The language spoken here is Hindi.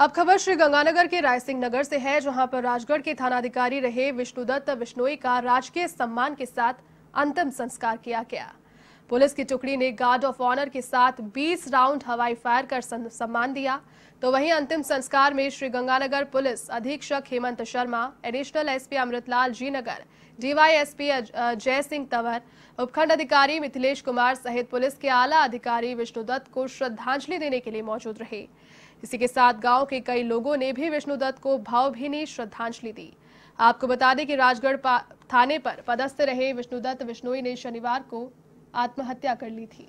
अब खबर श्री गंगानगर के राय सिंह नगर से है जहां पर राजगढ़ के थानाधिकारी रहे विष्णुदत्त विश्नोई का राजकीय सम्मान के साथ अंतिम संस्कार किया गया पुलिस की टुकड़ी ने गार्ड ऑफ ऑनर के साथ 20 राउंड हवाई फायर कर सम्मान दिया तो वहीं अंतिम संस्कार में श्री गंगानगर पुलिस अधीक्षक हेमंत शर्मा एडिशनल एसपी अमृतलाल जी एस डीवाईएसपी जय सिंह तंवर उपखंड अधिकारी मिथिलेश कुमार सहित पुलिस के आला अधिकारी विष्णुदत्त को श्रद्धांजलि देने के लिए मौजूद रहे इसी के साथ गांव के कई लोगों ने भी विष्णुदत्त को भावभीनी श्रद्धांजलि दी आपको बता दें कि राजगढ़ थाने पर पदस्थ रहे विष्णुदत्त विष्णोई ने शनिवार को आत्महत्या कर ली थी